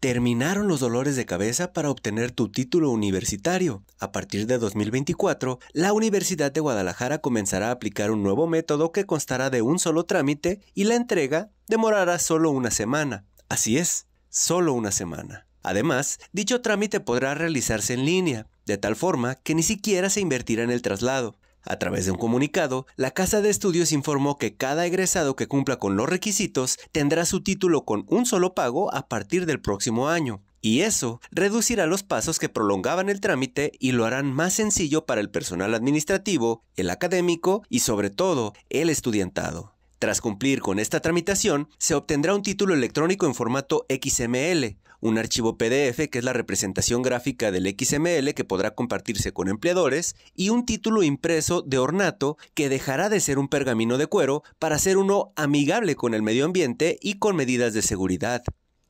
Terminaron los dolores de cabeza para obtener tu título universitario. A partir de 2024, la Universidad de Guadalajara comenzará a aplicar un nuevo método que constará de un solo trámite y la entrega demorará solo una semana. Así es, solo una semana. Además, dicho trámite podrá realizarse en línea, de tal forma que ni siquiera se invertirá en el traslado. A través de un comunicado, la Casa de Estudios informó que cada egresado que cumpla con los requisitos tendrá su título con un solo pago a partir del próximo año. Y eso reducirá los pasos que prolongaban el trámite y lo harán más sencillo para el personal administrativo, el académico y sobre todo el estudiantado. Tras cumplir con esta tramitación, se obtendrá un título electrónico en formato XML, un archivo PDF que es la representación gráfica del XML que podrá compartirse con empleadores, y un título impreso de ornato que dejará de ser un pergamino de cuero para ser uno amigable con el medio ambiente y con medidas de seguridad.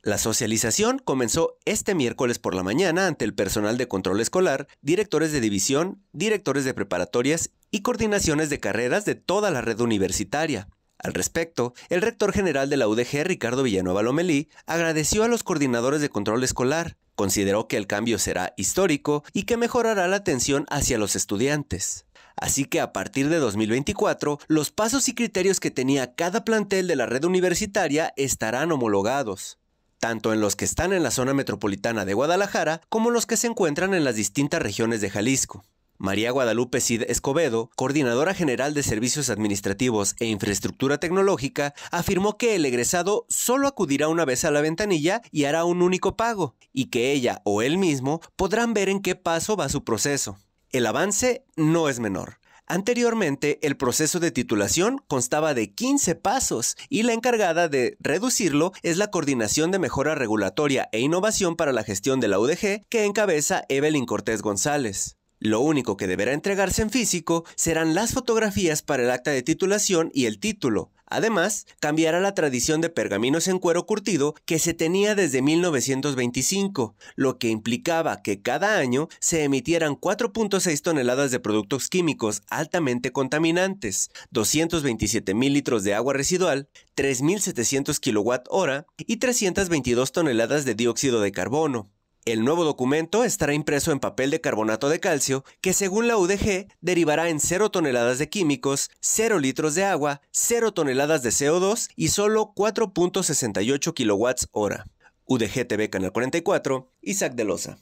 La socialización comenzó este miércoles por la mañana ante el personal de control escolar, directores de división, directores de preparatorias y coordinaciones de carreras de toda la red universitaria. Al respecto, el rector general de la UDG, Ricardo Villanueva Lomelí, agradeció a los coordinadores de control escolar, consideró que el cambio será histórico y que mejorará la atención hacia los estudiantes. Así que a partir de 2024, los pasos y criterios que tenía cada plantel de la red universitaria estarán homologados, tanto en los que están en la zona metropolitana de Guadalajara como los que se encuentran en las distintas regiones de Jalisco. María Guadalupe Cid Escobedo, coordinadora general de Servicios Administrativos e Infraestructura Tecnológica, afirmó que el egresado solo acudirá una vez a la ventanilla y hará un único pago, y que ella o él mismo podrán ver en qué paso va su proceso. El avance no es menor. Anteriormente, el proceso de titulación constaba de 15 pasos y la encargada de reducirlo es la Coordinación de Mejora Regulatoria e Innovación para la Gestión de la UDG que encabeza Evelyn Cortés González. Lo único que deberá entregarse en físico serán las fotografías para el acta de titulación y el título. Además, cambiará la tradición de pergaminos en cuero curtido que se tenía desde 1925, lo que implicaba que cada año se emitieran 4.6 toneladas de productos químicos altamente contaminantes, 227 mil litros de agua residual, 3.700 kWh y 322 toneladas de dióxido de carbono. El nuevo documento estará impreso en papel de carbonato de calcio, que según la UDG derivará en 0 toneladas de químicos, 0 litros de agua, 0 toneladas de CO2 y solo 4.68 kWh. UDG TV Canal 44, Isaac de Loza.